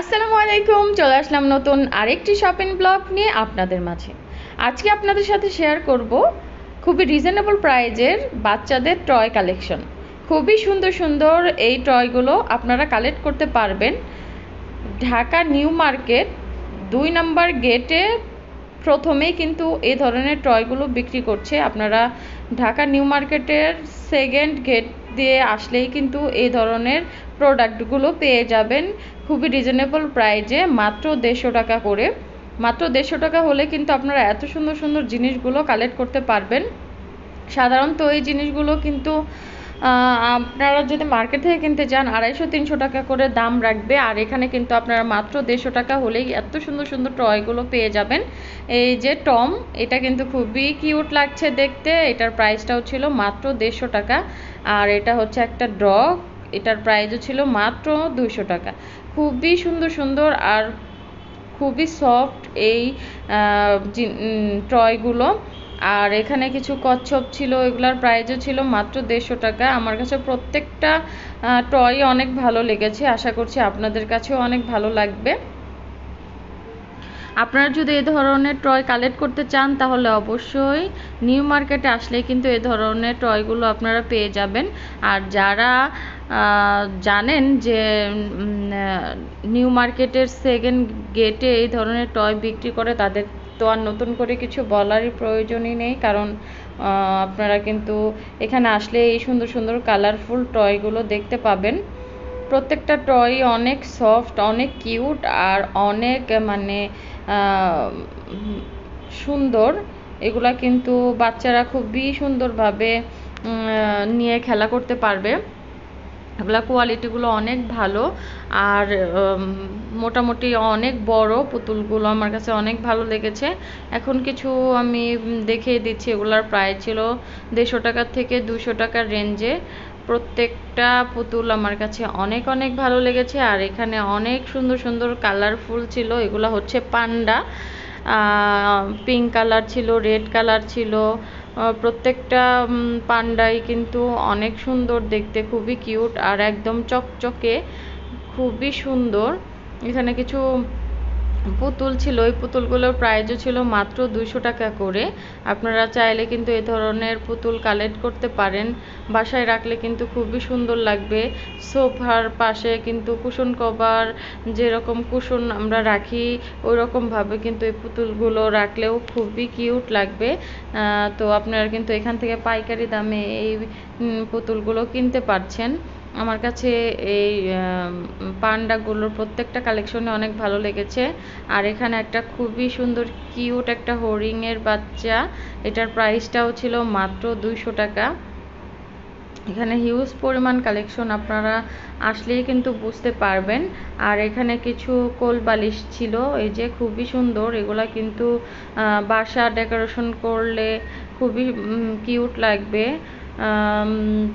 আসসালামু আলাইকুম চলে আসলাম নতুন আরেকটি শপিং ব্লগ নিয়ে আপনাদের মাঝে আজকে আপনাদের সাথে শেয়ার করব খুবই রিজনেবল প্রাইজের বাচ্চাদের টয় কালেকশন খুবই সুন্দর সুন্দর এই টয়গুলো আপনারা কালেক্ট করতে পারবেন ঢাকা নিউ মার্কেট দুই নাম্বার গেটে প্রথমেই কিন্তু এ ধরনের টয়গুলো বিক্রি করছে আপনারা ঢাকা নিউ মার্কেটের সেকেন্ড গেট দিয়ে আসলেই কিন্তু এই ধরনের প্রোডাক্টগুলো পেয়ে যাবেন খুবই রিজনেবল প্রাইজে মাত্র দেড়শো টাকা করে মাত্র দেড়শো টাকা হলে কিন্তু আপনারা এত সুন্দর সুন্দর জিনিসগুলো কালেক্ট করতে পারবেন সাধারণত এই জিনিসগুলো কিন্তু আপনারা যদি মার্কেট থেকে কিনতে চান আড়াইশো তিনশো টাকা করে দাম রাখবে আর এখানে কিন্তু আপনারা মাত্র দেড়শো টাকা হলেই এত সুন্দর সুন্দর টয়গুলো পেয়ে যাবেন এই যে টম এটা কিন্তু খুবই কিউট লাগছে দেখতে এটার প্রাইসটাও ছিল মাত্র দেড়শো টাকা আর এটা হচ্ছে একটা ডগ এটার প্রাইসও ছিল মাত্র দুশো টাকা খুবই সুন্দর সুন্দর আর খুবই সফট এই টয়গুলো আর এখানে কিছু কচ্ছপ ছিল এগুলার প্রাইজও ছিল মাত্র দেড়শো টাকা আমার কাছে প্রত্যেকটা টয় অনেক ভালো লেগেছে আশা করছি আপনাদের কাছেও অনেক ভালো লাগবে আপনারা যদি এ ধরনের টয় কালেক্ট করতে চান তাহলে অবশ্যই নিউ মার্কেটে আসলে কিন্তু এ ধরনের টয়গুলো আপনারা পেয়ে যাবেন আর যারা জানেন যে নিউ মার্কেটের সেকেন্ড গেটে এই ধরনের টয় বিক্রি করে তাদের তো আর নতুন করে কিছু বলারই প্রয়োজনই নেই কারণ আপনারা কিন্তু এখানে আসলে এই সুন্দর সুন্দর কালারফুল টয়গুলো দেখতে পাবেন প্রত্যেকটা টয় অনেক সফট অনেক কিউট আর অনেক মানে সুন্দর এগুলা কিন্তু বাচ্চারা খুবই সুন্দরভাবে নিয়ে খেলা করতে পারবে এগুলো কোয়ালিটিগুলো অনেক ভালো আর মোটামুটি অনেক বড় পুতুলগুলো আমার কাছে অনেক ভালো লেগেছে এখন কিছু আমি দেখিয়ে দিচ্ছি এগুলার প্রায় ছিল দেড়শো টাকার থেকে দুশো টাকার রেঞ্জে প্রত্যেকটা পুতুল আমার কাছে অনেক অনেক ভালো লেগেছে আর এখানে অনেক সুন্দর সুন্দর কালারফুল ছিল এগুলো হচ্ছে পান্ডা পিঙ্ক কালার ছিল রেড কালার ছিল প্রত্যেকটা পান্ডাই কিন্তু অনেক সুন্দর দেখতে খুবই কিউট আর একদম চকচকে খুবই সুন্দর এখানে কিছু পুতুল ছিল ওই পুতুলগুলোর প্রাইজও ছিল মাত্র দুইশো টাকা করে আপনারা চাইলে কিন্তু এ ধরনের পুতুল কালেক্ট করতে পারেন বাসায় রাখলে কিন্তু খুবই সুন্দর লাগবে সোফার পাশে কিন্তু কুশন কভার যেরকম কুশন আমরা রাখি ওই কিন্তু এই পুতুলগুলো রাখলেও খুবই কিউট লাগবে তো আপনারা কিন্তু এখান থেকে পাইকারি দামে এই পুতুলগুলো কিনতে পারছেন আমার কাছে এই পান্ডাগুলোর প্রত্যেকটা কালেকশনে অনেক ভালো লেগেছে আর এখানে একটা খুবই সুন্দর কিউট একটা হরিংয়ের বাচ্চা এটার প্রাইসটাও ছিল মাত্র দুইশো টাকা এখানে হিউজ পরিমাণ কালেকশন আপনারা আসলেই কিন্তু বুঝতে পারবেন আর এখানে কিছু কোল বালিশ ছিল এই যে খুবই সুন্দর এগুলা কিন্তু বাসা ডেকোরেশন করলে খুবই কিউট লাগবে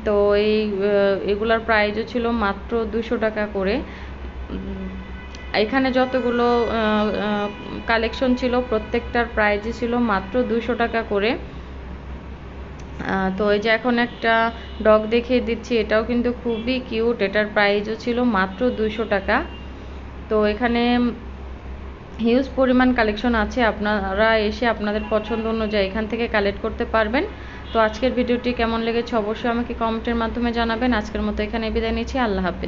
তো এই এগুলার প্রাইজও ছিল মাত্র দুশো টাকা করে এখানে যতগুলো কালেকশন ছিল প্রত্যেকটার প্রাইজই ছিল মাত্র দুশো টাকা করে তো এই যে এখন একটা ডগ দেখিয়ে দিচ্ছি এটাও কিন্তু খুবই কিউট এটার প্রাইজও ছিল মাত্র দুশো টাকা তো এখানে হিউজ পরিমাণ কালেকশন আছে আপনারা এসে আপনাদের পছন্দ অনুযায়ী এখান থেকে কালেক্ট করতে পারবেন তো আজকের ভিডিওটি কেমন লেগেছে অবশ্যই আমাকে কমেন্টের মাধ্যমে জানাবেন আজকের মতো এখানে বিদায় নিচ্ছি আল্লাহ হাফিজ